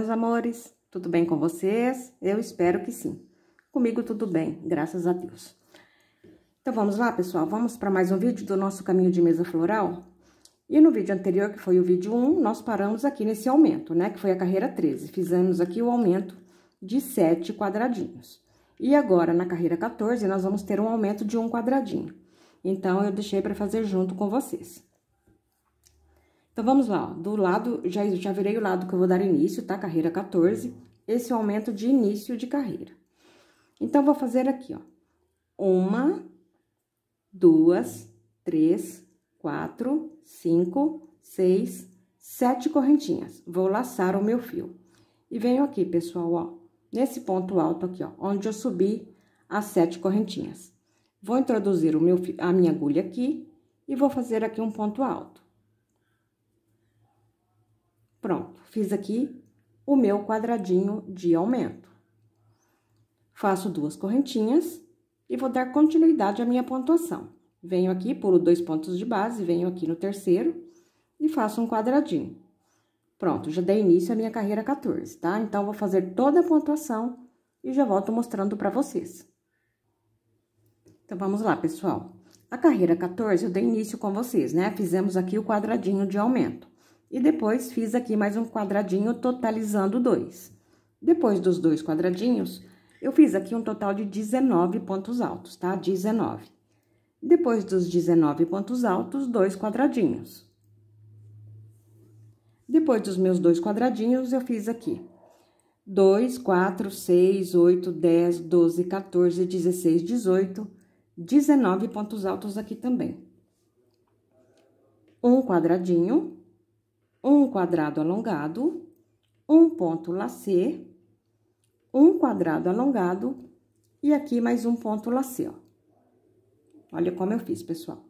meus amores? Tudo bem com vocês? Eu espero que sim. Comigo tudo bem, graças a Deus. Então, vamos lá, pessoal? Vamos para mais um vídeo do nosso caminho de mesa floral? E no vídeo anterior, que foi o vídeo 1, nós paramos aqui nesse aumento, né? Que foi a carreira 13. Fizemos aqui o aumento de 7 quadradinhos. E agora, na carreira 14, nós vamos ter um aumento de um quadradinho. Então, eu deixei para fazer junto com vocês. Então, vamos lá, ó. do lado, já, já virei o lado que eu vou dar início, tá? Carreira 14, esse é o aumento de início de carreira. Então, vou fazer aqui, ó, uma, duas, três, quatro, cinco, seis, sete correntinhas. Vou laçar o meu fio. E venho aqui, pessoal, ó, nesse ponto alto aqui, ó, onde eu subi as sete correntinhas. Vou introduzir o meu, a minha agulha aqui e vou fazer aqui um ponto alto. Pronto, fiz aqui o meu quadradinho de aumento. Faço duas correntinhas e vou dar continuidade à minha pontuação. Venho aqui, pulo dois pontos de base, venho aqui no terceiro e faço um quadradinho. Pronto, já dei início à minha carreira 14, tá? Então, vou fazer toda a pontuação e já volto mostrando para vocês. Então, vamos lá, pessoal. A carreira 14 eu dei início com vocês, né? Fizemos aqui o quadradinho de aumento. E depois fiz aqui mais um quadradinho, totalizando dois. Depois dos dois quadradinhos, eu fiz aqui um total de 19 pontos altos, tá? 19. Depois dos 19 pontos altos, dois quadradinhos. Depois dos meus dois quadradinhos, eu fiz aqui 2, 4, 6, 8, 10, 12, 14, 16, 18, 19 pontos altos aqui também. Um quadradinho um quadrado alongado, um ponto lacê, um quadrado alongado e aqui mais um ponto lacê, ó. Olha como eu fiz, pessoal.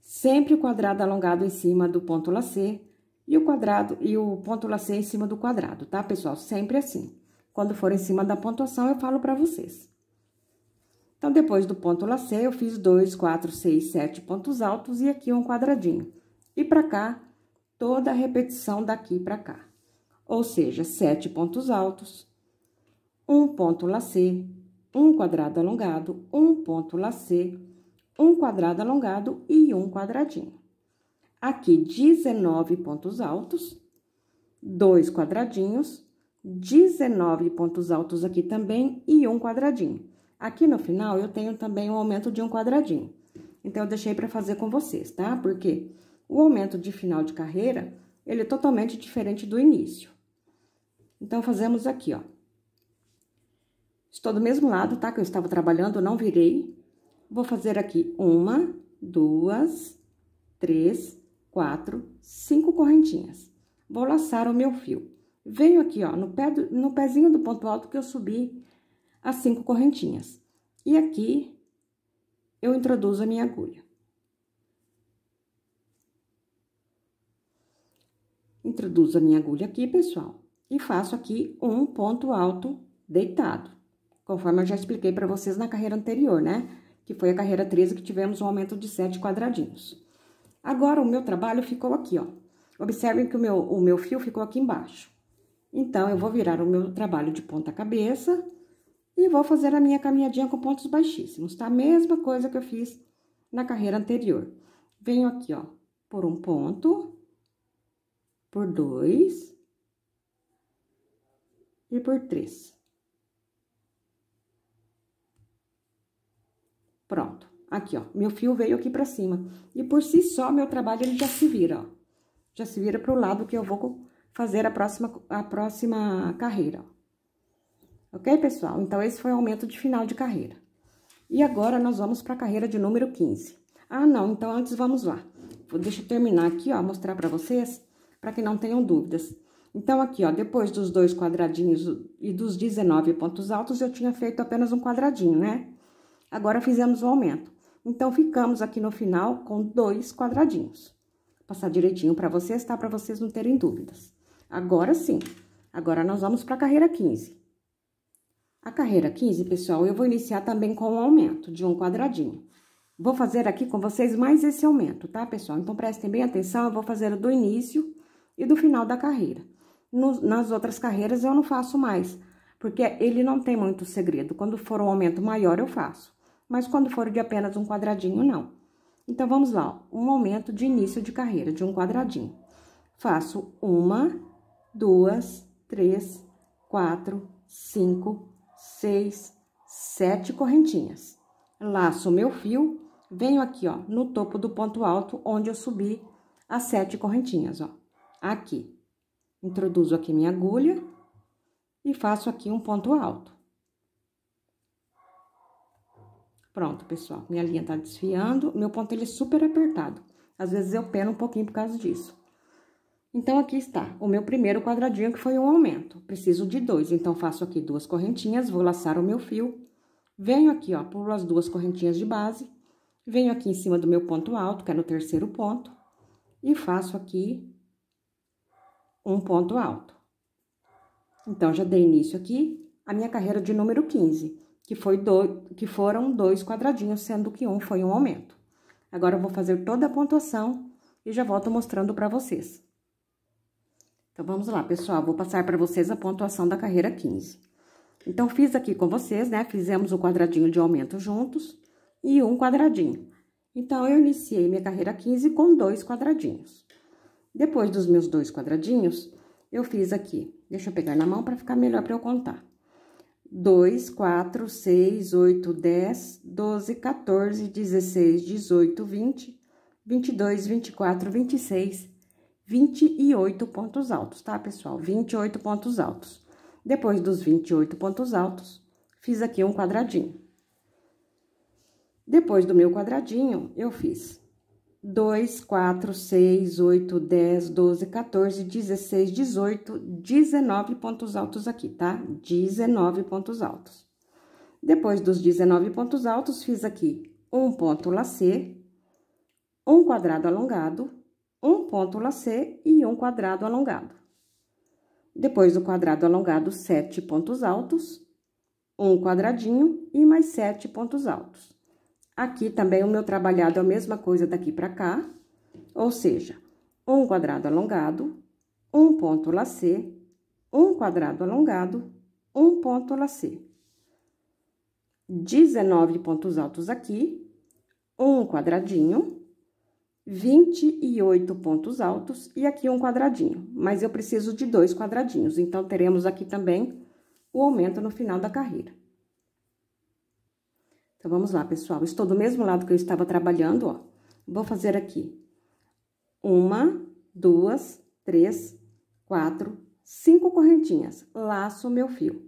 Sempre o quadrado alongado em cima do ponto lacê e o quadrado e o ponto lacê em cima do quadrado, tá, pessoal? Sempre assim. Quando for em cima da pontuação, eu falo para vocês. Então, depois do ponto lacê, eu fiz dois, quatro, seis, sete pontos altos e aqui um quadradinho. E para cá, toda a repetição daqui para cá. Ou seja, sete pontos altos, um ponto lacê, um quadrado alongado, um ponto lacê, um quadrado alongado e um quadradinho. Aqui, 19 pontos altos, dois quadradinhos, 19 pontos altos aqui também e um quadradinho. Aqui no final, eu tenho também o um aumento de um quadradinho. Então, eu deixei para fazer com vocês, tá? Porque o aumento de final de carreira, ele é totalmente diferente do início. Então, fazemos aqui, ó. Estou do mesmo lado, tá? Que eu estava trabalhando, não virei. Vou fazer aqui uma, duas, três, quatro, cinco correntinhas. Vou laçar o meu fio. Venho aqui, ó, no, pé do, no pezinho do ponto alto que eu subi as cinco correntinhas. E aqui, eu introduzo a minha agulha. Introduzo a minha agulha aqui, pessoal, e faço aqui um ponto alto deitado, conforme eu já expliquei para vocês na carreira anterior, né? Que foi a carreira 13 que tivemos um aumento de sete quadradinhos. Agora, o meu trabalho ficou aqui, ó. Observem que o meu, o meu fio ficou aqui embaixo. Então, eu vou virar o meu trabalho de ponta cabeça e vou fazer a minha caminhadinha com pontos baixíssimos, tá? Mesma coisa que eu fiz na carreira anterior. Venho aqui, ó, por um ponto por 2 e por 3. Pronto. Aqui, ó, meu fio veio aqui pra cima. E por si só, meu trabalho, ele já se vira, ó. Já se vira pro lado que eu vou fazer a próxima, a próxima carreira, ó. Ok, pessoal? Então, esse foi o aumento de final de carreira. E agora, nós vamos pra carreira de número 15. Ah, não, então antes vamos lá. Deixa eu terminar aqui, ó, mostrar pra vocês para que não tenham dúvidas. Então, aqui, ó, depois dos dois quadradinhos e dos 19 pontos altos, eu tinha feito apenas um quadradinho, né? Agora, fizemos o aumento. Então, ficamos aqui no final com dois quadradinhos. Vou passar direitinho para vocês, tá? Para vocês não terem dúvidas. Agora sim, agora nós vamos para a carreira 15. A carreira 15, pessoal, eu vou iniciar também com um aumento de um quadradinho. Vou fazer aqui com vocês mais esse aumento, tá, pessoal? Então, prestem bem atenção, eu vou fazer do início e do final da carreira. nas outras carreiras eu não faço mais, porque ele não tem muito segredo. Quando for um aumento maior eu faço, mas quando for de apenas um quadradinho, não. Então vamos lá, um aumento de início de carreira de um quadradinho. Faço uma, duas, três, quatro, cinco, seis, sete correntinhas. Laço meu fio, venho aqui, ó, no topo do ponto alto, onde eu subi as sete correntinhas, ó aqui. Introduzo aqui minha agulha e faço aqui um ponto alto. Pronto, pessoal, minha linha tá desfiando, meu ponto ele é super apertado. Às vezes eu peno um pouquinho por causa disso. Então, aqui está o meu primeiro quadradinho, que foi um aumento. Preciso de dois, então faço aqui duas correntinhas, vou laçar o meu fio. Venho aqui, ó, por as duas correntinhas de base. Venho aqui em cima do meu ponto alto, que é no terceiro ponto. E faço aqui um ponto alto. Então, já dei início aqui à minha carreira de número 15, que, foi dois que foram dois quadradinhos, sendo que um foi um aumento. Agora, eu vou fazer toda a pontuação e já volto mostrando para vocês. Então, vamos lá, pessoal. Vou passar para vocês a pontuação da carreira 15. Então, fiz aqui com vocês, né? Fizemos o quadradinho de aumento juntos e um quadradinho. Então, eu iniciei minha carreira 15 com dois quadradinhos. Depois dos meus dois quadradinhos, eu fiz aqui. Deixa eu pegar na mão para ficar melhor para eu contar. 2, 4, 6, 8, 10, 12, 14, 16, 18, 20, 22, 24, 26, 28 pontos altos, tá, pessoal? 28 pontos altos. Depois dos 28 pontos altos, fiz aqui um quadradinho. Depois do meu quadradinho, eu fiz 2, 4, 6, 8, 10, 12, 14, 16, 18, 19 pontos altos aqui, tá? 19 pontos altos. Depois dos 19 pontos altos, fiz aqui um ponto lacê, um quadrado alongado, um ponto lacê e um quadrado alongado. Depois do quadrado alongado, sete pontos altos, um quadradinho e mais sete pontos altos. Aqui também o meu trabalhado é a mesma coisa daqui para cá, ou seja, um quadrado alongado, um ponto lacê, um quadrado alongado, um ponto lacê. 19 pontos altos aqui, um quadradinho, 28 pontos altos e aqui um quadradinho, mas eu preciso de dois quadradinhos, então teremos aqui também o aumento no final da carreira. Então, vamos lá, pessoal. Estou do mesmo lado que eu estava trabalhando, ó. Vou fazer aqui. Uma, duas, três, quatro, cinco correntinhas. Laço meu fio.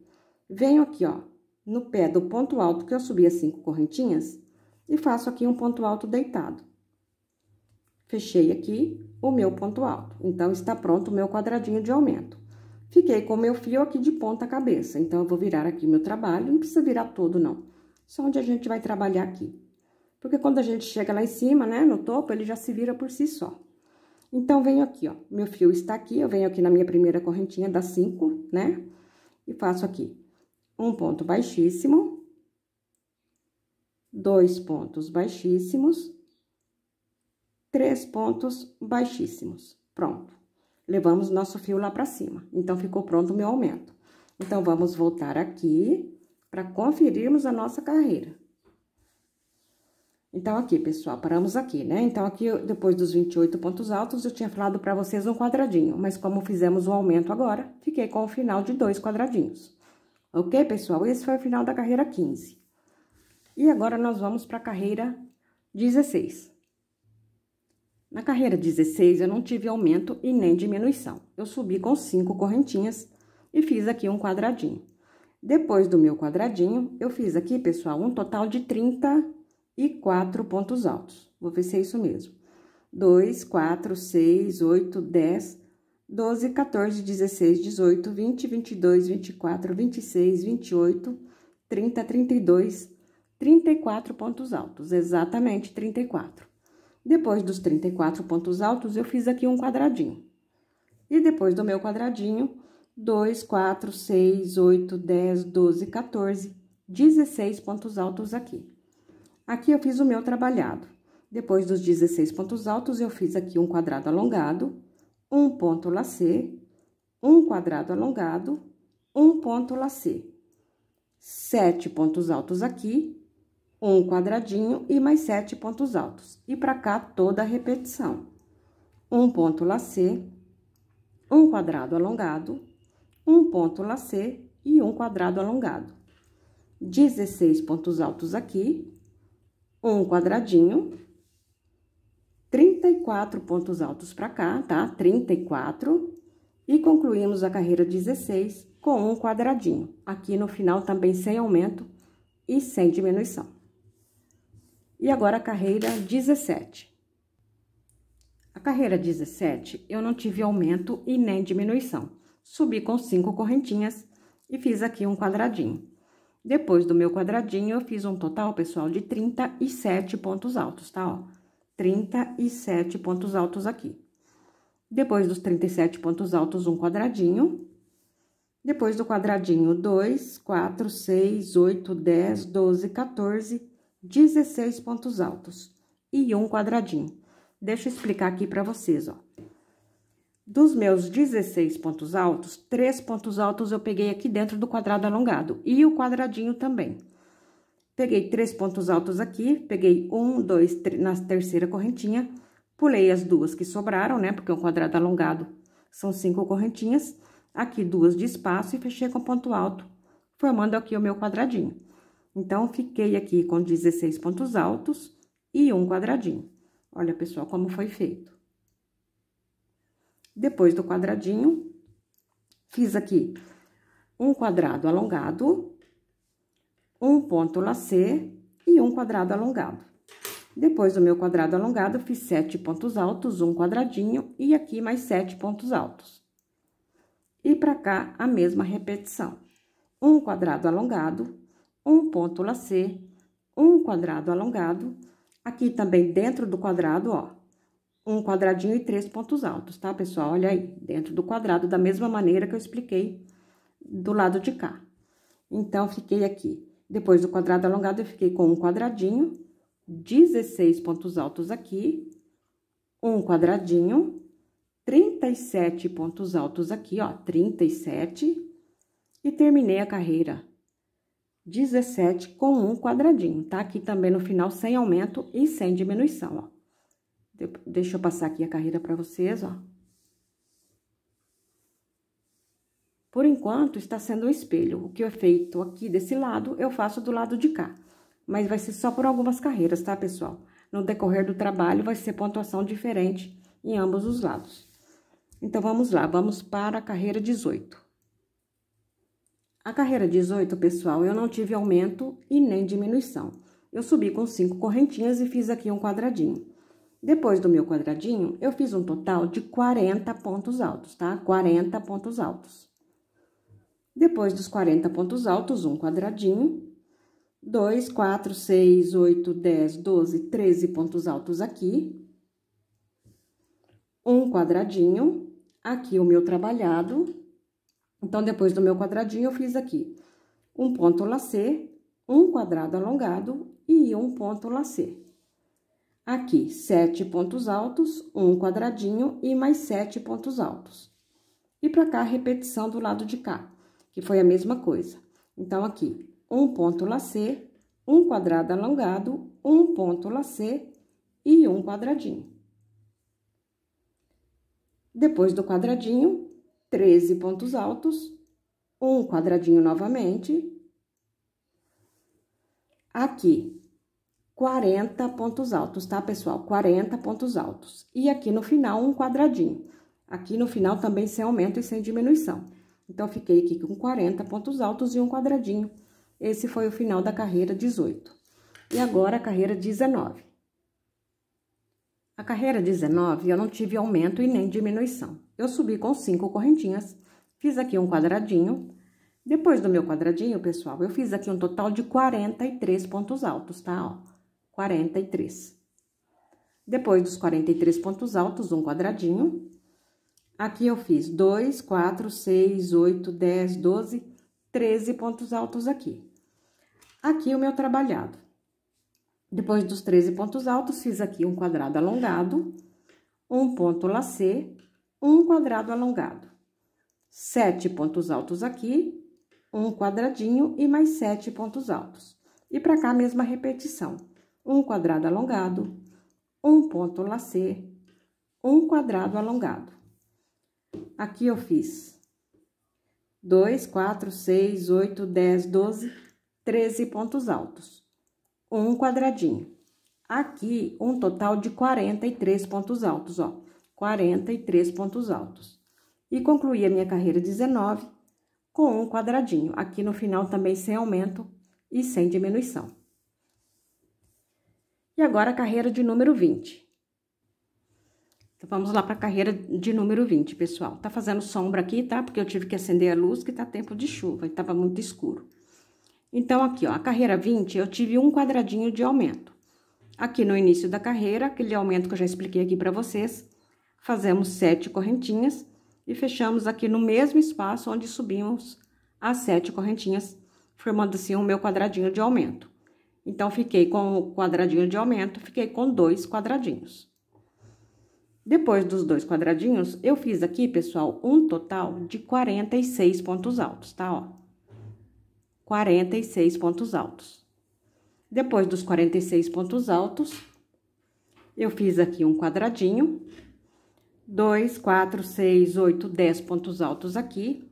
Venho aqui, ó, no pé do ponto alto que eu subi as cinco correntinhas e faço aqui um ponto alto deitado. Fechei aqui o meu ponto alto. Então, está pronto o meu quadradinho de aumento. Fiquei com o meu fio aqui de ponta cabeça. Então, eu vou virar aqui meu trabalho. Não precisa virar todo, não só onde a gente vai trabalhar aqui. Porque quando a gente chega lá em cima, né, no topo, ele já se vira por si só. Então, venho aqui, ó, meu fio está aqui, eu venho aqui na minha primeira correntinha das cinco, né, e faço aqui um ponto baixíssimo, dois pontos baixíssimos, três pontos baixíssimos. Pronto. Levamos nosso fio lá para cima. Então, ficou pronto o meu aumento. Então, vamos voltar aqui para conferirmos a nossa carreira. Então, aqui, pessoal, paramos aqui, né? Então, aqui, depois dos 28 pontos altos, eu tinha falado para vocês um quadradinho, mas como fizemos o um aumento agora, fiquei com o final de dois quadradinhos. Ok, pessoal? Esse foi o final da carreira 15. E agora, nós vamos para a carreira 16. Na carreira 16, eu não tive aumento e nem diminuição. Eu subi com cinco correntinhas e fiz aqui um quadradinho. Depois do meu quadradinho, eu fiz aqui, pessoal, um total de 34 pontos altos. Vou ver se é isso mesmo. 2, 4, 6, 8, 10, 12, 14, 16, 18, 20, 22, 24, 26, 28, 30, 32, 34 pontos altos, exatamente 34. Depois dos 34 pontos altos, eu fiz aqui um quadradinho. E depois do meu quadradinho, 2, 4, 6, 8, 10, 12, 14, 16 pontos altos aqui. Aqui eu fiz o meu trabalhado. Depois dos 16 pontos altos, eu fiz aqui um quadrado alongado, um ponto lacê, um quadrado alongado, um ponto lacê. Sete pontos altos aqui, um quadradinho e mais sete pontos altos. E para cá, toda a repetição. Um ponto lacê, um quadrado alongado, um ponto lacê e um quadrado alongado. 16 pontos altos aqui, um quadradinho, 34 pontos altos para cá, tá? 34. E concluímos a carreira 16 com um quadradinho. Aqui no final também sem aumento e sem diminuição. E agora a carreira 17. A carreira 17 eu não tive aumento e nem diminuição subi com cinco correntinhas e fiz aqui um quadradinho. Depois do meu quadradinho, eu fiz um total, pessoal, de 37 pontos altos, tá? Ó, 37 pontos altos aqui. Depois dos 37 pontos altos, um quadradinho. Depois do quadradinho, 2, 4, 6, 8, 10, 12, 14, 16 pontos altos. E um quadradinho. Deixa eu explicar aqui para vocês, ó. Dos meus 16 pontos altos, três pontos altos eu peguei aqui dentro do quadrado alongado e o quadradinho também. Peguei três pontos altos aqui, peguei um, dois, três, na terceira correntinha, pulei as duas que sobraram, né? Porque o é quadrado alongado são cinco correntinhas. Aqui duas de espaço e fechei com ponto alto, formando aqui o meu quadradinho. Então, fiquei aqui com 16 pontos altos e um quadradinho. Olha, pessoal, como foi feito. Depois do quadradinho, fiz aqui um quadrado alongado, um ponto lacê e um quadrado alongado. Depois do meu quadrado alongado, fiz sete pontos altos, um quadradinho e aqui mais sete pontos altos. E pra cá, a mesma repetição. Um quadrado alongado, um ponto lacê, um quadrado alongado. Aqui também dentro do quadrado, ó, um quadradinho e três pontos altos, tá, pessoal? Olha aí, dentro do quadrado, da mesma maneira que eu expliquei do lado de cá. Então, fiquei aqui. Depois do quadrado alongado, eu fiquei com um quadradinho, 16 pontos altos aqui, um quadradinho, 37 pontos altos aqui, ó, 37, e terminei a carreira 17 com um quadradinho, tá? Aqui também no final, sem aumento e sem diminuição, ó. Deixa eu passar aqui a carreira para vocês, ó. Por enquanto, está sendo um espelho. O que é feito aqui desse lado, eu faço do lado de cá. Mas vai ser só por algumas carreiras, tá, pessoal? No decorrer do trabalho, vai ser pontuação diferente em ambos os lados. Então, vamos lá, vamos para a carreira 18. A carreira 18, pessoal, eu não tive aumento e nem diminuição. Eu subi com cinco correntinhas e fiz aqui um quadradinho. Depois do meu quadradinho, eu fiz um total de 40 pontos altos, tá? 40 pontos altos. Depois dos 40 pontos altos, um quadradinho. 2, 4, 6, 8, 10, 12, 13 pontos altos aqui. Um quadradinho. Aqui o meu trabalhado. Então, depois do meu quadradinho, eu fiz aqui um ponto lacê, um quadrado alongado e um ponto lacê. Aqui, sete pontos altos, um quadradinho e mais sete pontos altos. E para cá, repetição do lado de cá, que foi a mesma coisa. Então, aqui, um ponto lacê, um quadrado alongado, um ponto lacê e um quadradinho. Depois do quadradinho, 13 pontos altos, um quadradinho novamente. Aqui, 40 pontos altos, tá, pessoal? 40 pontos altos. E aqui no final, um quadradinho. Aqui no final também sem aumento e sem diminuição. Então, fiquei aqui com 40 pontos altos e um quadradinho. Esse foi o final da carreira 18. E agora, a carreira 19. A carreira 19, eu não tive aumento e nem diminuição. Eu subi com cinco correntinhas, fiz aqui um quadradinho. Depois do meu quadradinho, pessoal, eu fiz aqui um total de 43 pontos altos, tá? Ó. 43. Depois dos 43 pontos altos, um quadradinho. Aqui eu fiz 2, 4, 6, 8, 10, 12, 13 pontos altos aqui. Aqui o meu trabalhado. Depois dos 13 pontos altos, fiz aqui um quadrado alongado, um ponto lacê, um quadrado alongado. Sete pontos altos aqui, um quadradinho e mais sete pontos altos. E para cá, a mesma repetição um quadrado alongado, um ponto lacer, um quadrado alongado. Aqui eu fiz 2, 4, 6, 8, 10, 12, 13 pontos altos, um quadradinho. Aqui, um total de 43 pontos altos, ó, 43 pontos altos. E concluí a minha carreira 19 com um quadradinho, aqui no final também sem aumento e sem diminuição. E agora a carreira de número 20. Então, vamos lá para a carreira de número 20, pessoal. Tá fazendo sombra aqui, tá? Porque eu tive que acender a luz, que tá tempo de chuva e tava muito escuro. Então, aqui, ó, a carreira 20, eu tive um quadradinho de aumento. Aqui no início da carreira, aquele aumento que eu já expliquei aqui para vocês, fazemos sete correntinhas e fechamos aqui no mesmo espaço onde subimos as sete correntinhas, formando assim o meu quadradinho de aumento. Então, fiquei com o quadradinho de aumento, fiquei com dois quadradinhos. Depois dos dois quadradinhos, eu fiz aqui, pessoal, um total de 46 pontos altos, tá? Ó, 46 pontos altos. Depois dos 46 pontos altos, eu fiz aqui um quadradinho. 2, 4, 6, 8, 10 pontos altos aqui.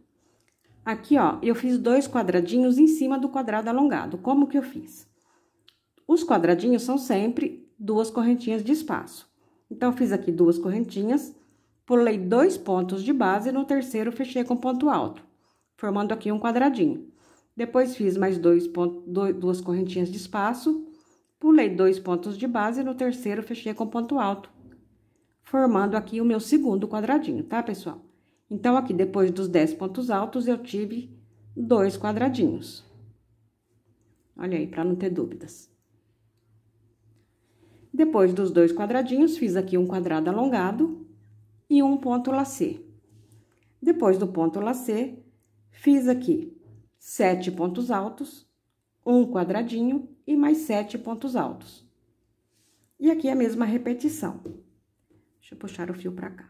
Aqui, ó, eu fiz dois quadradinhos em cima do quadrado alongado. Como que eu fiz? Os quadradinhos são sempre duas correntinhas de espaço. Então, fiz aqui duas correntinhas, pulei dois pontos de base e no terceiro fechei com ponto alto, formando aqui um quadradinho. Depois, fiz mais dois ponto, dois, duas correntinhas de espaço, pulei dois pontos de base e no terceiro fechei com ponto alto, formando aqui o meu segundo quadradinho, tá, pessoal? Então, aqui, depois dos 10 pontos altos, eu tive dois quadradinhos. Olha aí, para não ter dúvidas. Depois dos dois quadradinhos, fiz aqui um quadrado alongado e um ponto lacê. Depois do ponto lacê, fiz aqui sete pontos altos, um quadradinho e mais sete pontos altos. E aqui é a mesma repetição. Deixa eu puxar o fio para cá.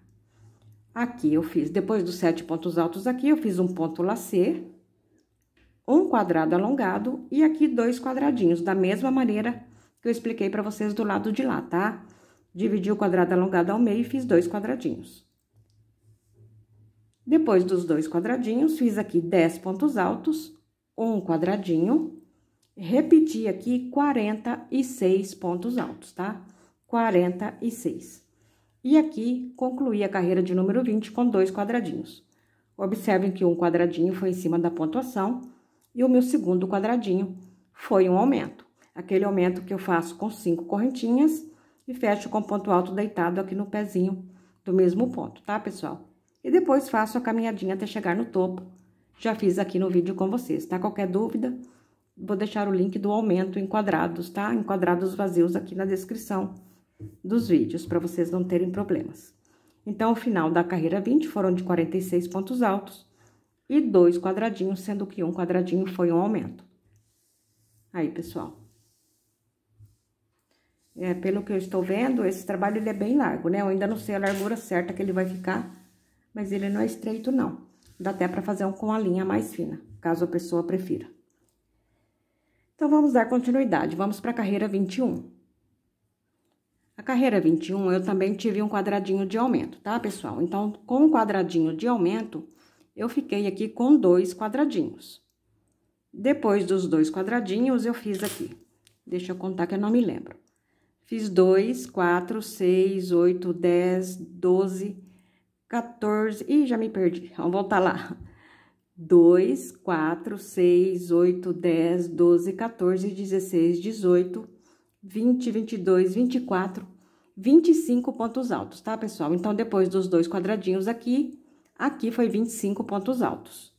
Aqui eu fiz, depois dos sete pontos altos aqui, eu fiz um ponto lacê, um quadrado alongado e aqui dois quadradinhos, da mesma maneira que eu expliquei para vocês do lado de lá, tá? Dividi o quadrado alongado ao meio e fiz dois quadradinhos. Depois dos dois quadradinhos, fiz aqui 10 pontos altos, um quadradinho, repeti aqui 46 pontos altos, tá? 46. E aqui, concluí a carreira de número 20 com dois quadradinhos. Observem que um quadradinho foi em cima da pontuação e o meu segundo quadradinho foi um aumento aquele aumento que eu faço com cinco correntinhas e fecho com ponto alto deitado aqui no pezinho do mesmo ponto, tá, pessoal? E depois faço a caminhadinha até chegar no topo. Já fiz aqui no vídeo com vocês, tá? Qualquer dúvida, vou deixar o link do aumento em quadrados, tá? Em quadrados vazios aqui na descrição dos vídeos, para vocês não terem problemas. Então, o final da carreira 20 foram de 46 pontos altos e dois quadradinhos, sendo que um quadradinho foi um aumento. Aí, pessoal. É, pelo que eu estou vendo, esse trabalho ele é bem largo, né? Eu ainda não sei a largura certa que ele vai ficar, mas ele não é estreito, não. Dá até para fazer um com a linha mais fina, caso a pessoa prefira. Então, vamos dar continuidade. Vamos para a carreira 21. A carreira 21, eu também tive um quadradinho de aumento, tá, pessoal? Então, com um quadradinho de aumento, eu fiquei aqui com dois quadradinhos. Depois dos dois quadradinhos, eu fiz aqui. Deixa eu contar que eu não me lembro. Fiz 2, 4, 6, 8, 10, 12, 14. Ih, já me perdi. Vamos voltar lá. 2, 4, 6, 8, 10, 12, 14, 16, 18, 20, 22, 24, 25 pontos altos, tá, pessoal? Então, depois dos dois quadradinhos aqui, aqui foi 25 pontos altos.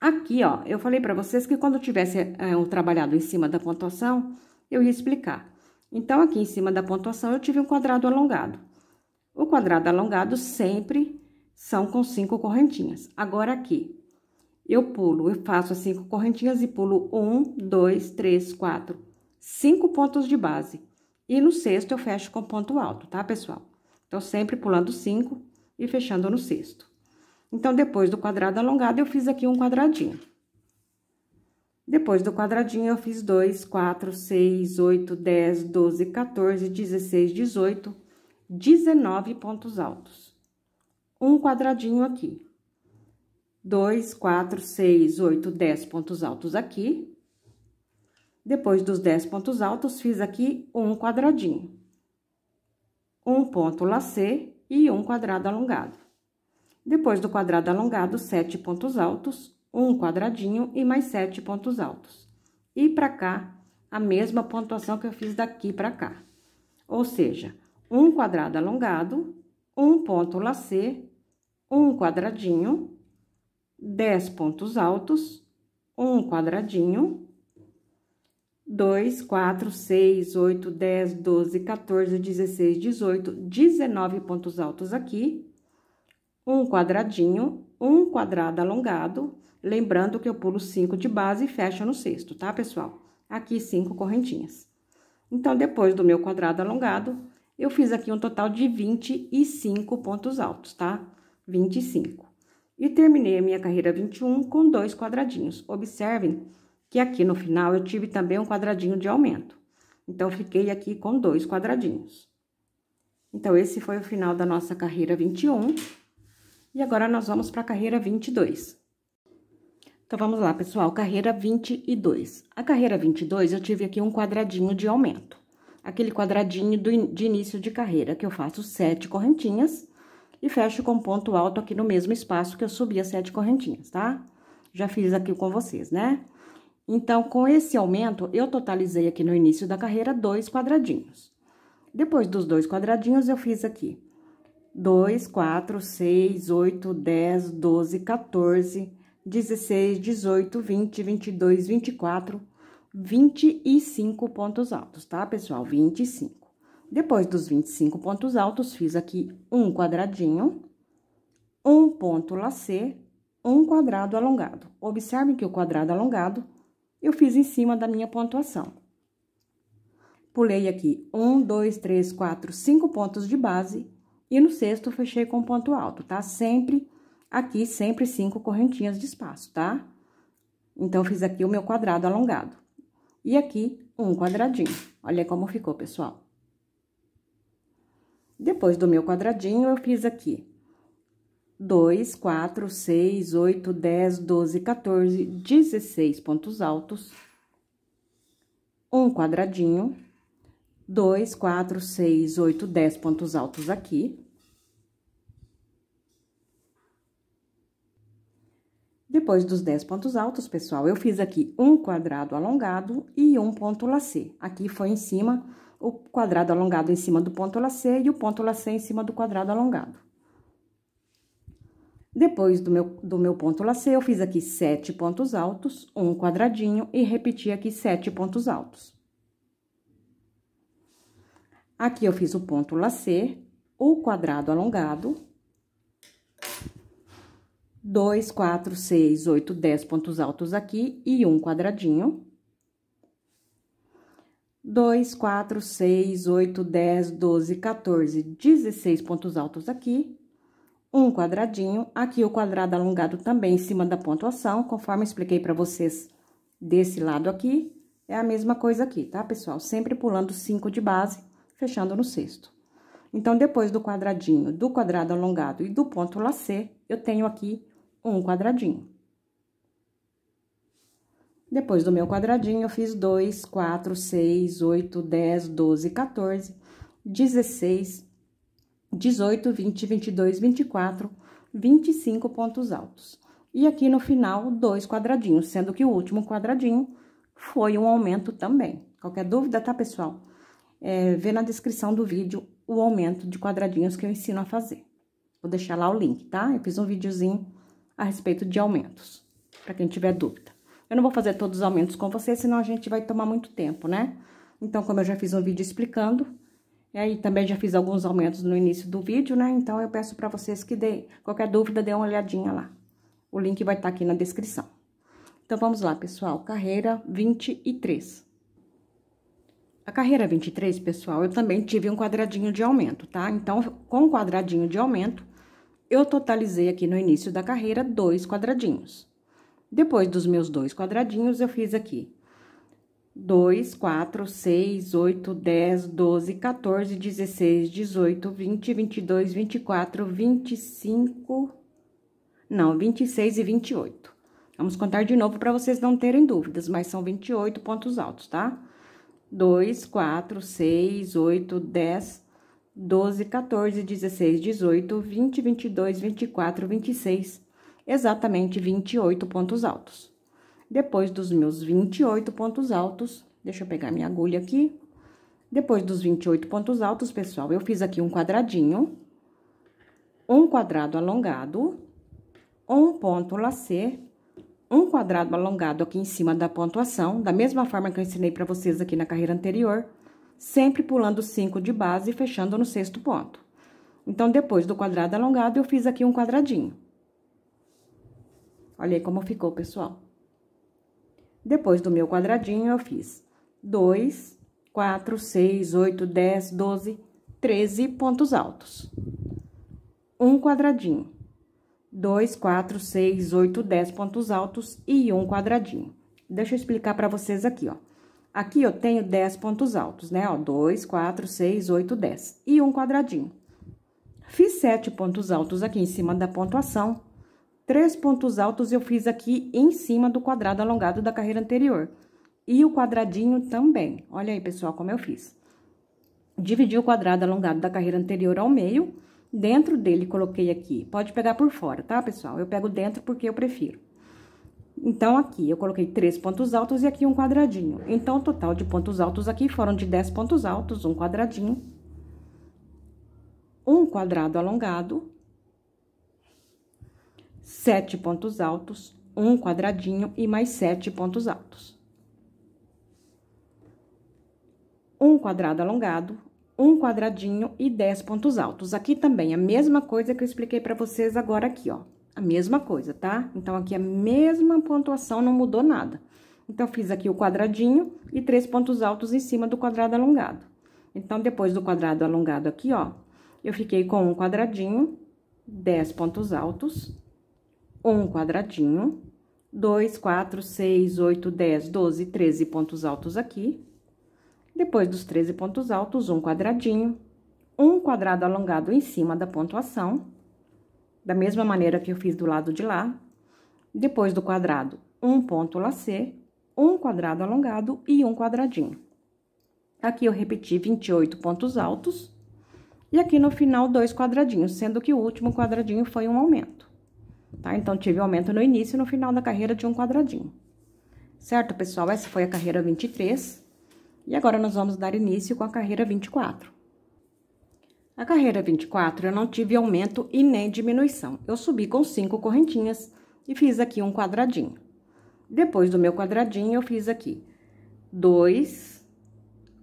Aqui, ó, eu falei pra vocês que quando tivesse é, um trabalhado em cima da pontuação, eu ia explicar. Então, aqui em cima da pontuação, eu tive um quadrado alongado. O quadrado alongado sempre são com cinco correntinhas. Agora, aqui, eu pulo, eu faço as cinco correntinhas e pulo um, dois, três, quatro, cinco pontos de base. E no sexto, eu fecho com ponto alto, tá, pessoal? Então, sempre pulando cinco e fechando no sexto. Então, depois do quadrado alongado, eu fiz aqui um quadradinho. Depois do quadradinho, eu fiz 2, 4, 6, 8, 10, 12, 14, 16, 18, 19 pontos altos. Um quadradinho aqui. 2, 4, 6, 8, 10 pontos altos aqui. Depois dos 10 pontos altos, fiz aqui um quadradinho. Um ponto lacê e um quadrado alongado. Depois do quadrado alongado, 7 pontos altos, um quadradinho e mais sete pontos altos. E para cá, a mesma pontuação que eu fiz daqui para cá. Ou seja, um quadrado alongado, um ponto lacê, um quadradinho, dez pontos altos, um quadradinho, dois, quatro, seis, oito, dez, doze, quatorze, dezesseis dezoito dezenove pontos altos aqui, um quadradinho, um quadrado alongado, Lembrando que eu pulo cinco de base e fecho no sexto, tá, pessoal? Aqui, cinco correntinhas. Então, depois do meu quadrado alongado, eu fiz aqui um total de 25 pontos altos, tá? 25. E terminei a minha carreira 21 com dois quadradinhos. Observem que aqui no final eu tive também um quadradinho de aumento. Então, fiquei aqui com dois quadradinhos. Então, esse foi o final da nossa carreira 21. E agora, nós vamos para a carreira 22. Então, vamos lá, pessoal, carreira 22. A carreira 22, eu tive aqui um quadradinho de aumento. Aquele quadradinho do, in de início de carreira, que eu faço sete correntinhas e fecho com ponto alto aqui no mesmo espaço que eu subi as sete correntinhas, tá? Já fiz aqui com vocês, né? Então, com esse aumento, eu totalizei aqui no início da carreira dois quadradinhos. Depois dos dois quadradinhos, eu fiz aqui 2, 4, 6, 8, 10, 12, 14, 16, 18, 20, 22, 24, 25 pontos altos, tá, pessoal? 25. Depois dos 25 pontos altos, fiz aqui um quadradinho, um ponto lacê, um quadrado alongado. Observe que o quadrado alongado eu fiz em cima da minha pontuação. Pulei aqui um, dois, três, quatro, cinco pontos de base e no sexto fechei com ponto alto, tá? Sempre Aqui, sempre cinco correntinhas de espaço, tá? Então, fiz aqui o meu quadrado alongado. E aqui, um quadradinho. Olha como ficou, pessoal. Depois do meu quadradinho, eu fiz aqui 2, 4, 6, 8, 10, 12, 14, 16 pontos altos, um quadradinho, 2, 4, 6, 8, 10 pontos altos aqui, Depois dos 10 pontos altos, pessoal, eu fiz aqui um quadrado alongado e um ponto lacê. Aqui foi em cima, o quadrado alongado em cima do ponto lacê e o ponto lacê em cima do quadrado alongado. Depois do meu, do meu ponto lacê, eu fiz aqui sete pontos altos, um quadradinho e repeti aqui sete pontos altos. Aqui eu fiz o ponto lacê, o quadrado alongado 2, 4, 6, 8, 10 pontos altos aqui e um quadradinho. 2, 4, 6, 8, 10, 12, 14, 16 pontos altos aqui. Um quadradinho, aqui o quadrado alongado também em cima da pontuação, conforme expliquei para vocês desse lado aqui. É a mesma coisa aqui, tá, pessoal? Sempre pulando 5 de base, fechando no sexto. Então, depois do quadradinho, do quadrado alongado e do ponto lacê, eu tenho aqui um quadradinho. Depois do meu quadradinho, eu fiz 2, 4, 6, 8, 10, 12, 14, 16, 18, 20, 22, 24, 25 pontos altos. E aqui no final, dois quadradinhos, sendo que o último quadradinho foi um aumento também. Qualquer dúvida, tá, pessoal? É, vê na descrição do vídeo o aumento de quadradinhos que eu ensino a fazer. Vou deixar lá o link, tá? Eu fiz um videozinho a respeito de aumentos, para quem tiver dúvida. Eu não vou fazer todos os aumentos com vocês, senão a gente vai tomar muito tempo, né? Então, como eu já fiz um vídeo explicando, e aí também já fiz alguns aumentos no início do vídeo, né? Então, eu peço para vocês que deem, qualquer dúvida, dê uma olhadinha lá. O link vai estar tá aqui na descrição. Então, vamos lá, pessoal. Carreira 23. A carreira 23, pessoal, eu também tive um quadradinho de aumento, tá? Então, com o quadradinho de aumento, eu totalizei aqui no início da carreira dois quadradinhos. Depois dos meus dois quadradinhos, eu fiz aqui 2, 4, 6, 8, 10, 12, 14, 16, 18, 20, 22, 24, 25, não, 26 e 28. Vamos contar de novo para vocês não terem dúvidas, mas são 28 pontos altos, tá? 2, 4, 6, 8, 10, 12, 14, 16, 18, 20, 22, 24, 26, exatamente 28 pontos altos. Depois dos meus 28 pontos altos, deixa eu pegar minha agulha aqui. Depois dos 28 pontos altos, pessoal, eu fiz aqui um quadradinho, um quadrado alongado, um ponto lacê, um quadrado alongado aqui em cima da pontuação, da mesma forma que eu ensinei para vocês aqui na carreira anterior sempre pulando 5 de base e fechando no sexto ponto. Então, depois do quadrado alongado, eu fiz aqui um quadradinho. Olha aí como ficou, pessoal. Depois do meu quadradinho, eu fiz 2, 4, 6, 8, 10, 12, 13 pontos altos. Um quadradinho. 2, 4, 6, 8, 10 pontos altos e um quadradinho. Deixa eu explicar para vocês aqui, ó. Aqui eu tenho 10 pontos altos, né? Ó, 2, 4, 6, 8, 10 e um quadradinho. Fiz 7 pontos altos aqui em cima da pontuação. Três pontos altos eu fiz aqui em cima do quadrado alongado da carreira anterior. E o quadradinho também. Olha aí, pessoal, como eu fiz. Dividi o quadrado alongado da carreira anterior ao meio. Dentro dele, coloquei aqui. Pode pegar por fora, tá, pessoal? Eu pego dentro porque eu prefiro. Então, aqui eu coloquei três pontos altos e aqui um quadradinho. Então, o total de pontos altos aqui foram de dez pontos altos, um quadradinho, um quadrado alongado, sete pontos altos, um quadradinho e mais sete pontos altos. Um quadrado alongado, um quadradinho e dez pontos altos. Aqui também a mesma coisa que eu expliquei para vocês agora aqui, ó a mesma coisa, tá? Então, aqui a mesma pontuação, não mudou nada. Então, fiz aqui o quadradinho e três pontos altos em cima do quadrado alongado. Então, depois do quadrado alongado aqui, ó, eu fiquei com um quadradinho, dez pontos altos, um quadradinho, dois, quatro, seis, oito, dez, doze, treze pontos altos aqui. Depois dos treze pontos altos, um quadradinho, um quadrado alongado em cima da pontuação da mesma maneira que eu fiz do lado de lá. Depois do quadrado, um ponto lacê, um quadrado alongado e um quadradinho. Aqui eu repeti 28 pontos altos e aqui no final dois quadradinhos, sendo que o último quadradinho foi um aumento. Tá? Então, tive aumento no início e no final da carreira de um quadradinho. Certo, pessoal? Essa foi a carreira 23. E agora, nós vamos dar início com a carreira 24. Na carreira 24, eu não tive aumento e nem diminuição. Eu subi com cinco correntinhas e fiz aqui um quadradinho. Depois do meu quadradinho, eu fiz aqui 2,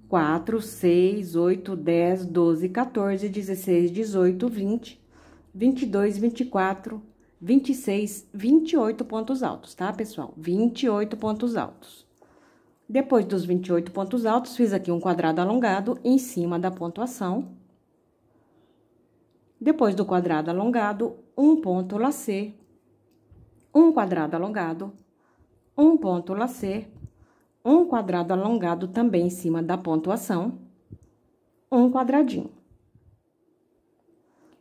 4, 6, 8, 10, 12, 14, 16, 18, 20, 22, 24, 26, 28 pontos altos, tá, pessoal? 28 pontos altos. Depois dos 28 pontos altos, fiz aqui um quadrado alongado em cima da pontuação depois do quadrado alongado, um ponto lacer, um quadrado alongado, um ponto lacer, um quadrado alongado também em cima da pontuação, um quadradinho.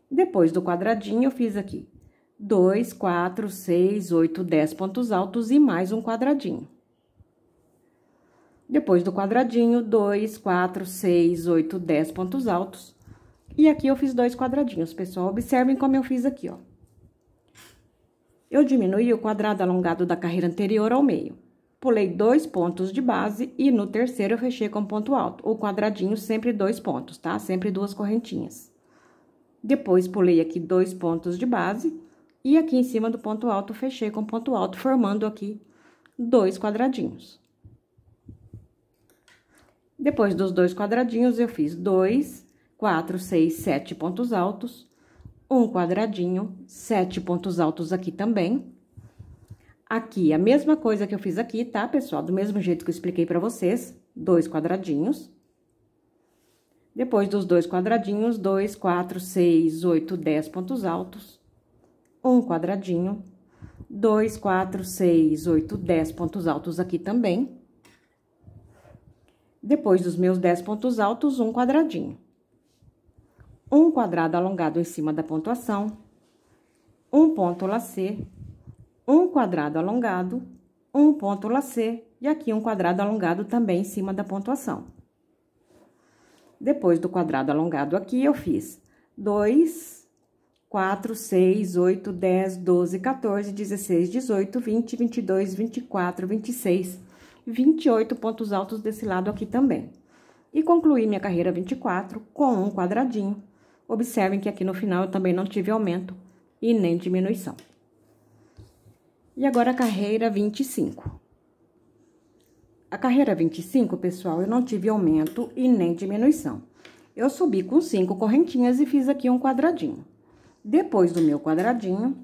Depois do quadradinho, eu fiz aqui 2, 4, 6, 8, 10 pontos altos e mais um quadradinho. Depois do quadradinho, 2, 4, 6, 8, 10 pontos altos e aqui eu fiz dois quadradinhos, pessoal. Observem como eu fiz aqui, ó. Eu diminuí o quadrado alongado da carreira anterior ao meio. Pulei dois pontos de base e no terceiro eu fechei com ponto alto. O quadradinho sempre dois pontos, tá? Sempre duas correntinhas. Depois, pulei aqui dois pontos de base e aqui em cima do ponto alto fechei com ponto alto, formando aqui dois quadradinhos. Depois dos dois quadradinhos, eu fiz dois 4, 6, 7 pontos altos, um quadradinho, 7 pontos altos aqui também. Aqui, a mesma coisa que eu fiz aqui, tá, pessoal? Do mesmo jeito que eu expliquei pra vocês, dois quadradinhos. Depois dos dois quadradinhos, 2, 4, 6, 8, 10 pontos altos, um quadradinho, 2, 4, 6, 8, 10 pontos altos aqui também. Depois dos meus 10 pontos altos, um quadradinho um quadrado alongado em cima da pontuação, um ponto lacê, um quadrado alongado, um ponto lacê e aqui um quadrado alongado também em cima da pontuação. Depois do quadrado alongado aqui, eu fiz 2, 4, 6, 8, 10, 12, 14, 16, 18, 20, 22, 24, 26, 28 pontos altos desse lado aqui também. E concluí minha carreira 24 com um quadradinho Observem que aqui no final eu também não tive aumento e nem diminuição. E agora a carreira 25. A carreira 25, pessoal, eu não tive aumento e nem diminuição. Eu subi com cinco correntinhas e fiz aqui um quadradinho. Depois do meu quadradinho,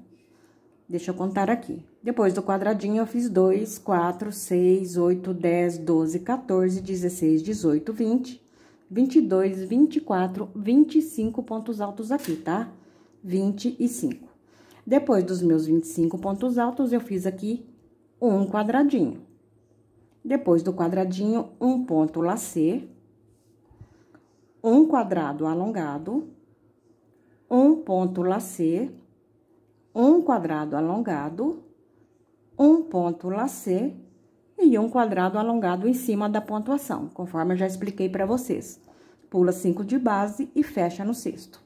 deixa eu contar aqui. Depois do quadradinho, eu fiz 2, 4, 6, 8, 10, 12, 14, 16, 18, 20, 22, 24, 25 pontos altos aqui, tá? 25. Depois dos meus 25 pontos altos, eu fiz aqui um quadradinho. Depois do quadradinho, um ponto lacê, um quadrado alongado, um ponto lacê, um quadrado alongado, um ponto lacê e um quadrado alongado em cima da pontuação, conforme eu já expliquei para vocês. Pula cinco de base e fecha no sexto.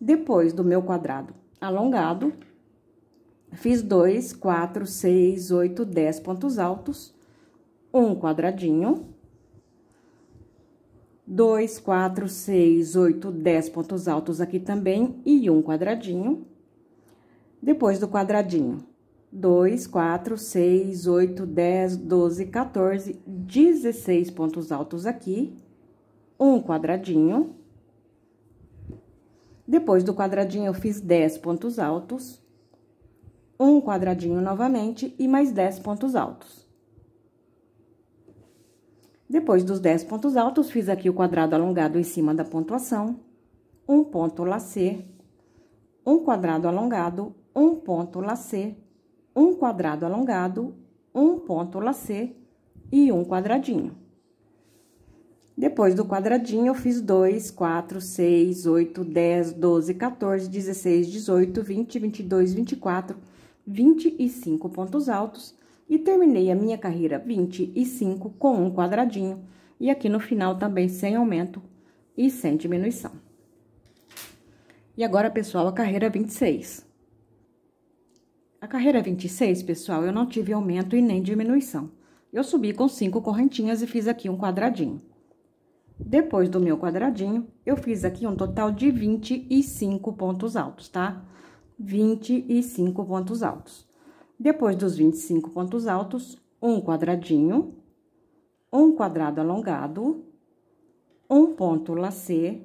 Depois do meu quadrado alongado, fiz dois, quatro, seis, oito, dez pontos altos, um quadradinho, dois, quatro, seis, oito, dez pontos altos aqui também e um quadradinho. Depois do quadradinho, 2, 4, 6, 8, 10, 12, 14, 16 pontos altos aqui, um quadradinho. Depois do quadradinho, eu fiz 10 pontos altos, um quadradinho novamente e mais 10 pontos altos. Depois dos 10 pontos altos, fiz aqui o quadrado alongado em cima da pontuação, um ponto lacê, um quadrado alongado, um ponto lacê, um quadrado alongado, um ponto lacê e um quadradinho. Depois do quadradinho, eu fiz 2, 4, 6, 8, 10, 12, 14, 16, 18, 20, 22, 24, 25 pontos altos. E terminei a minha carreira 25 com um quadradinho. E aqui no final também sem aumento e sem diminuição. E agora, pessoal, a carreira 26. A carreira 26, é pessoal, eu não tive aumento e nem diminuição. Eu subi com cinco correntinhas e fiz aqui um quadradinho. Depois do meu quadradinho, eu fiz aqui um total de 25 pontos altos, tá? 25 pontos altos. Depois dos 25 pontos altos, um quadradinho, um quadrado alongado, um ponto lacê,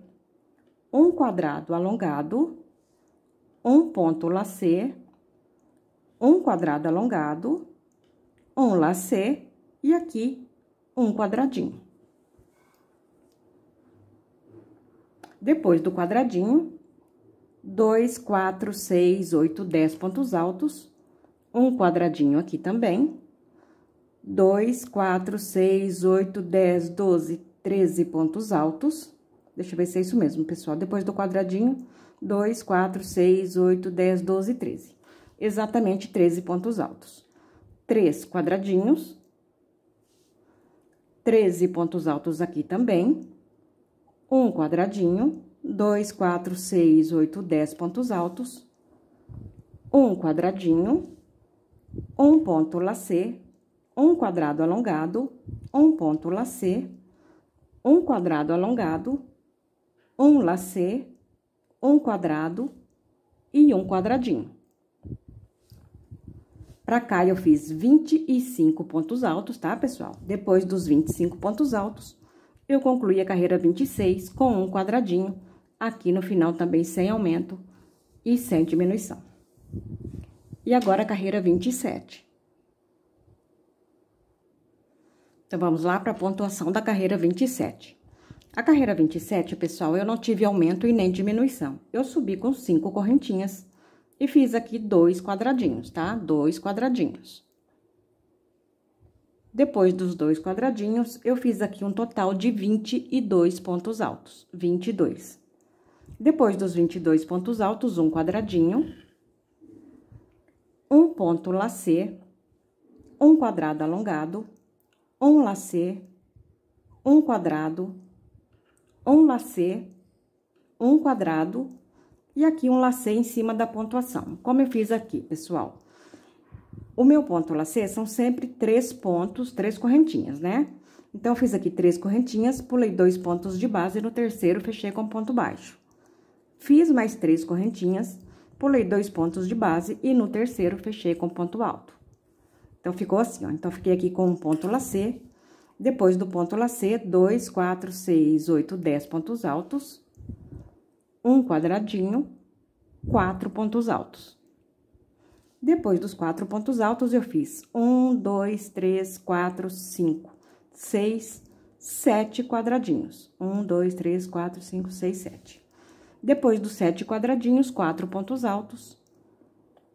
um quadrado alongado, um ponto lacê, um quadrado alongado, um lacê e aqui um quadradinho. Depois do quadradinho, 2, 4, 6, 8, 10 pontos altos, um quadradinho aqui também, 2, 4, 6, 8, 10, 12, 13 pontos altos. Deixa eu ver se é isso mesmo, pessoal. Depois do quadradinho, 2, 4, 6, 8, 10, 12, 13 exatamente 13 pontos altos. 3 quadradinhos, 13 pontos altos aqui também, um quadradinho, 2, 4, 6, 8, 10 pontos altos, um quadradinho, um ponto lacê, um quadrado alongado, um ponto lacê, um quadrado alongado, um lacê, um quadrado e um quadradinho. Para cá, eu fiz 25 pontos altos, tá, pessoal? Depois dos 25 pontos altos, eu concluí a carreira 26 com um quadradinho, aqui no final também sem aumento e sem diminuição. E agora, a carreira 27. Então, vamos lá para a pontuação da carreira 27. A carreira 27, pessoal, eu não tive aumento e nem diminuição. Eu subi com cinco correntinhas e fiz aqui dois quadradinhos, tá? Dois quadradinhos. Depois dos dois quadradinhos, eu fiz aqui um total de 22 pontos altos, 22. Depois dos 22 pontos altos, um quadradinho, um ponto lacê, um quadrado alongado, um lacê, um quadrado, um lacê, um quadrado, e aqui um lacê em cima da pontuação. Como eu fiz aqui, pessoal. O meu ponto lacê são sempre três pontos, três correntinhas, né? Então, fiz aqui três correntinhas, pulei dois pontos de base, no terceiro fechei com ponto baixo. Fiz mais três correntinhas, pulei dois pontos de base e no terceiro fechei com ponto alto. Então, ficou assim, ó. Então, fiquei aqui com um ponto lacê, depois do ponto lacê, dois, quatro, seis, oito, dez pontos altos, um quadradinho, quatro pontos altos. Depois dos quatro pontos altos, eu fiz um, dois, três, quatro, cinco, seis, sete quadradinhos. Um, dois, três, quatro, cinco, seis, sete. Depois dos sete quadradinhos, quatro pontos altos,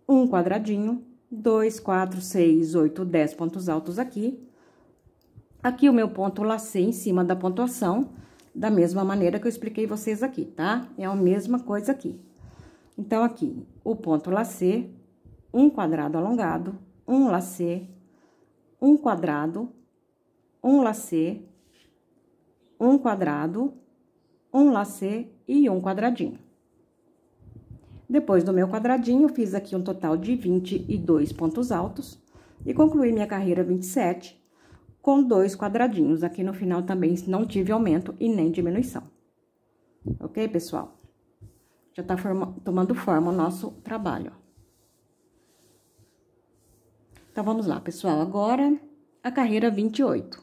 um quadradinho, dois, quatro, seis, oito, dez pontos altos aqui. Aqui o meu ponto lacei em cima da pontuação da mesma maneira que eu expliquei vocês aqui, tá? É a mesma coisa aqui. Então, aqui, o ponto lacê, um quadrado alongado, um lacê, um quadrado, um lacê, um quadrado, um lacê e um quadradinho. Depois do meu quadradinho, fiz aqui um total de 22 pontos altos e concluí minha carreira 27 com dois quadradinhos. Aqui no final também não tive aumento e nem diminuição. Ok, pessoal? Já tá forma, tomando forma o nosso trabalho. Então, vamos lá, pessoal. Agora, a carreira 28.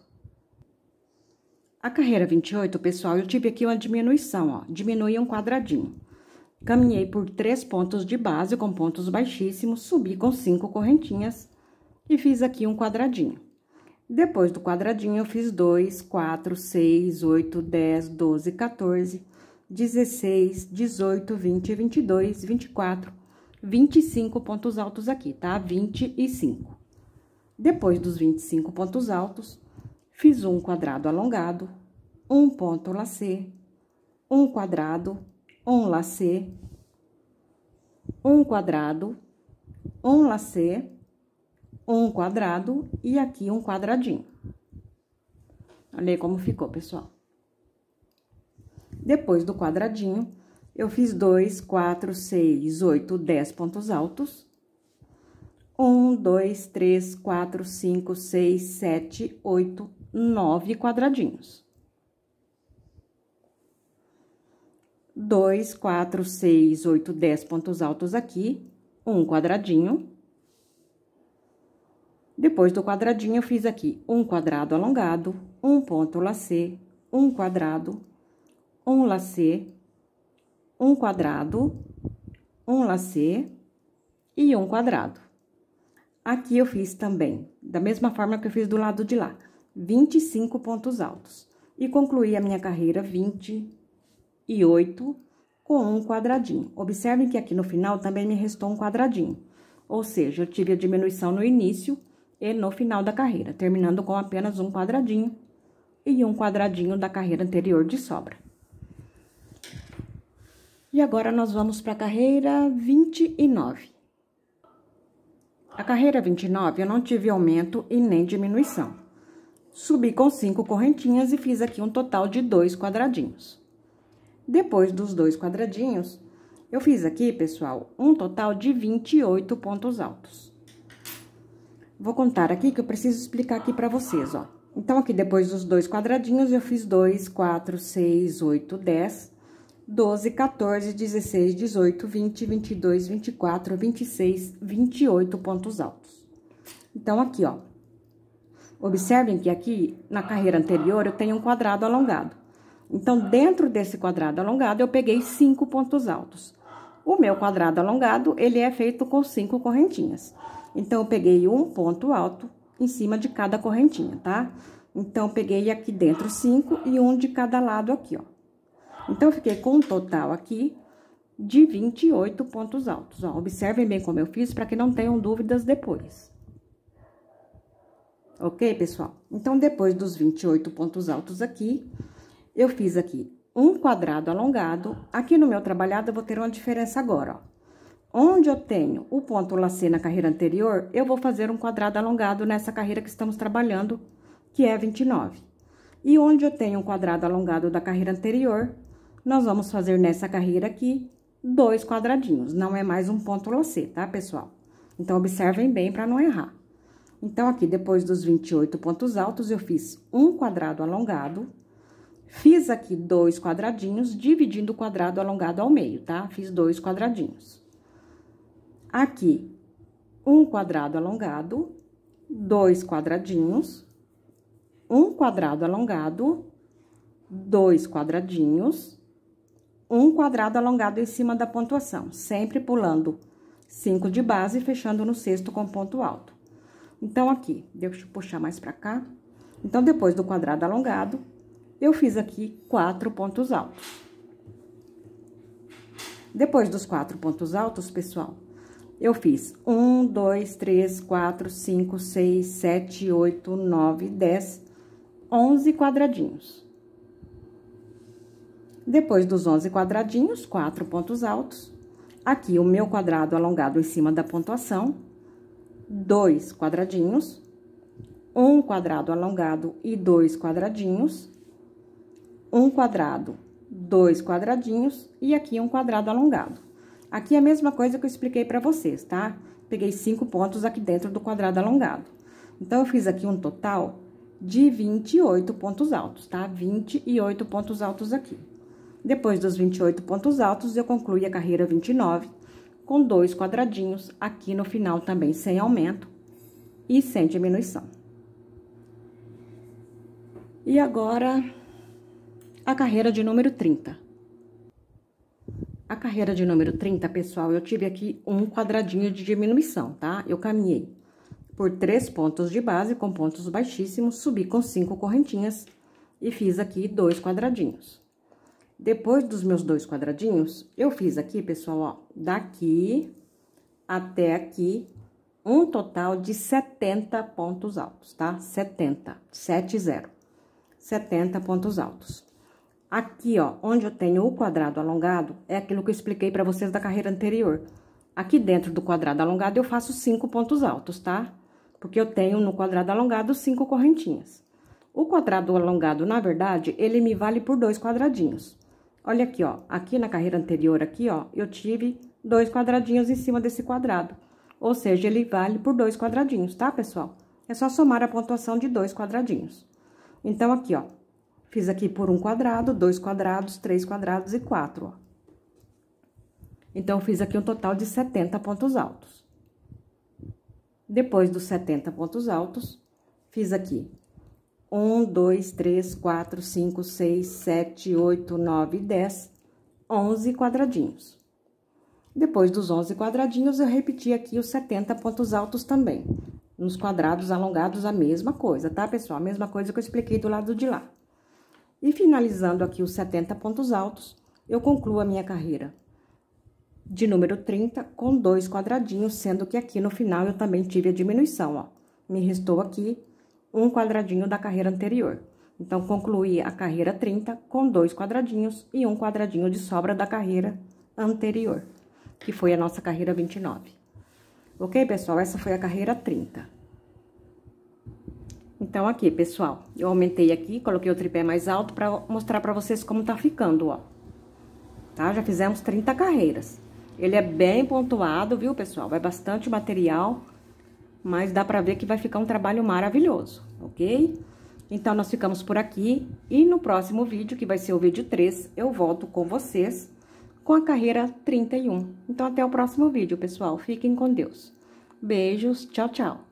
A carreira 28, pessoal, eu tive aqui uma diminuição, ó. Diminui um quadradinho. Caminhei por três pontos de base com pontos baixíssimos, subi com cinco correntinhas e fiz aqui um quadradinho. Depois do quadradinho, eu fiz 2, 4, 6, 8, 10, 12, 14, 16, 18, 20, 22, 24, 25 pontos altos aqui, tá? 25. Depois dos 25 pontos altos, fiz um quadrado alongado, um ponto lacê, um quadrado, um lacê, um quadrado, um lacê, um quadrado e aqui um quadradinho. Olha aí como ficou, pessoal. Depois do quadradinho, eu fiz dois, quatro, seis, oito, dez pontos altos. Um, dois, três, quatro, cinco, seis, sete, oito, nove quadradinhos. Dois, quatro, seis, oito, dez pontos altos aqui, um quadradinho depois do quadradinho, eu fiz aqui um quadrado alongado, um ponto lacê, um quadrado, um lacê, um quadrado, um lacê e um quadrado. Aqui eu fiz também, da mesma forma que eu fiz do lado de lá, 25 pontos altos. E concluí a minha carreira 28 com um quadradinho. Observem que aqui no final também me restou um quadradinho. Ou seja, eu tive a diminuição no início e no final da carreira, terminando com apenas um quadradinho e um quadradinho da carreira anterior de sobra. E agora nós vamos para a carreira 29. A carreira 29 eu não tive aumento e nem diminuição. Subi com cinco correntinhas e fiz aqui um total de dois quadradinhos. Depois dos dois quadradinhos, eu fiz aqui, pessoal, um total de 28 pontos altos. Vou contar aqui que eu preciso explicar aqui para vocês, ó. Então, aqui depois dos dois quadradinhos, eu fiz 2, 4, 6, 8, 10, 12, 14, 16, 18, 20, 22, 24, 26, 28 pontos altos. Então, aqui, ó. Observem que aqui, na carreira anterior, eu tenho um quadrado alongado. Então, dentro desse quadrado alongado, eu peguei cinco pontos altos. O meu quadrado alongado, ele é feito com cinco correntinhas. Então, eu peguei um ponto alto em cima de cada correntinha, tá? Então, eu peguei aqui dentro cinco e um de cada lado aqui, ó. Então, fiquei com um total aqui de 28 pontos altos, ó. Observem bem como eu fiz, para que não tenham dúvidas depois. Ok, pessoal? Então, depois dos 28 pontos altos aqui, eu fiz aqui um quadrado alongado. Aqui no meu trabalhado, eu vou ter uma diferença agora, ó. Onde eu tenho o ponto lacê na carreira anterior, eu vou fazer um quadrado alongado nessa carreira que estamos trabalhando, que é 29. E onde eu tenho um quadrado alongado da carreira anterior, nós vamos fazer nessa carreira aqui dois quadradinhos, não é mais um ponto lacê, tá, pessoal? Então, observem bem para não errar. Então, aqui, depois dos 28 pontos altos, eu fiz um quadrado alongado, fiz aqui dois quadradinhos, dividindo o quadrado alongado ao meio, tá? Fiz dois quadradinhos. Aqui, um quadrado alongado, dois quadradinhos, um quadrado alongado, dois quadradinhos, um quadrado alongado em cima da pontuação, sempre pulando cinco de base e fechando no sexto com ponto alto. Então, aqui, deixa eu puxar mais pra cá. Então, depois do quadrado alongado, eu fiz aqui quatro pontos altos. Depois dos quatro pontos altos, pessoal, eu fiz um, dois, três, quatro, cinco, seis, sete, oito, nove, dez, onze quadradinhos. Depois dos onze quadradinhos, quatro pontos altos. Aqui, o meu quadrado alongado em cima da pontuação, dois quadradinhos, um quadrado alongado e dois quadradinhos, um quadrado, dois quadradinhos e aqui um quadrado alongado. Aqui é a mesma coisa que eu expliquei pra vocês, tá? Peguei cinco pontos aqui dentro do quadrado alongado. Então, eu fiz aqui um total de 28 pontos altos, tá? 28 pontos altos aqui. Depois dos 28 pontos altos, eu concluí a carreira 29 com dois quadradinhos aqui no final também sem aumento e sem diminuição. E agora, a carreira de número 30. A carreira de número 30, pessoal, eu tive aqui um quadradinho de diminuição, tá? Eu caminhei por três pontos de base com pontos baixíssimos, subi com cinco correntinhas e fiz aqui dois quadradinhos. Depois dos meus dois quadradinhos, eu fiz aqui, pessoal, ó, daqui até aqui, um total de 70 pontos altos, tá? 70, 70, 70 pontos altos. Aqui, ó, onde eu tenho o quadrado alongado, é aquilo que eu expliquei para vocês da carreira anterior. Aqui dentro do quadrado alongado, eu faço cinco pontos altos, tá? Porque eu tenho no quadrado alongado cinco correntinhas. O quadrado alongado, na verdade, ele me vale por dois quadradinhos. Olha aqui, ó, aqui na carreira anterior, aqui, ó, eu tive dois quadradinhos em cima desse quadrado. Ou seja, ele vale por dois quadradinhos, tá, pessoal? É só somar a pontuação de dois quadradinhos. Então, aqui, ó, Fiz aqui por um quadrado, dois quadrados, três quadrados e quatro, ó. Então, fiz aqui um total de 70 pontos altos. Depois dos 70 pontos altos, fiz aqui 1, 2, 3, 4, 5, 6, 7, 8, 9, 10, 11 quadradinhos. Depois dos 11 quadradinhos, eu repeti aqui os 70 pontos altos também. Nos quadrados alongados, a mesma coisa, tá, pessoal? A mesma coisa que eu expliquei do lado de lá. E finalizando aqui os 70 pontos altos, eu concluo a minha carreira de número 30 com dois quadradinhos, sendo que aqui no final eu também tive a diminuição, ó. Me restou aqui um quadradinho da carreira anterior. Então, concluí a carreira 30 com dois quadradinhos e um quadradinho de sobra da carreira anterior, que foi a nossa carreira 29. Ok, pessoal? Essa foi a carreira 30. Então, aqui, pessoal, eu aumentei aqui, coloquei o tripé mais alto pra mostrar pra vocês como tá ficando, ó. Tá? Já fizemos 30 carreiras. Ele é bem pontuado, viu, pessoal? Vai é bastante material, mas dá pra ver que vai ficar um trabalho maravilhoso, ok? Então, nós ficamos por aqui e no próximo vídeo, que vai ser o vídeo 3, eu volto com vocês com a carreira 31. Então, até o próximo vídeo, pessoal. Fiquem com Deus. Beijos, tchau, tchau.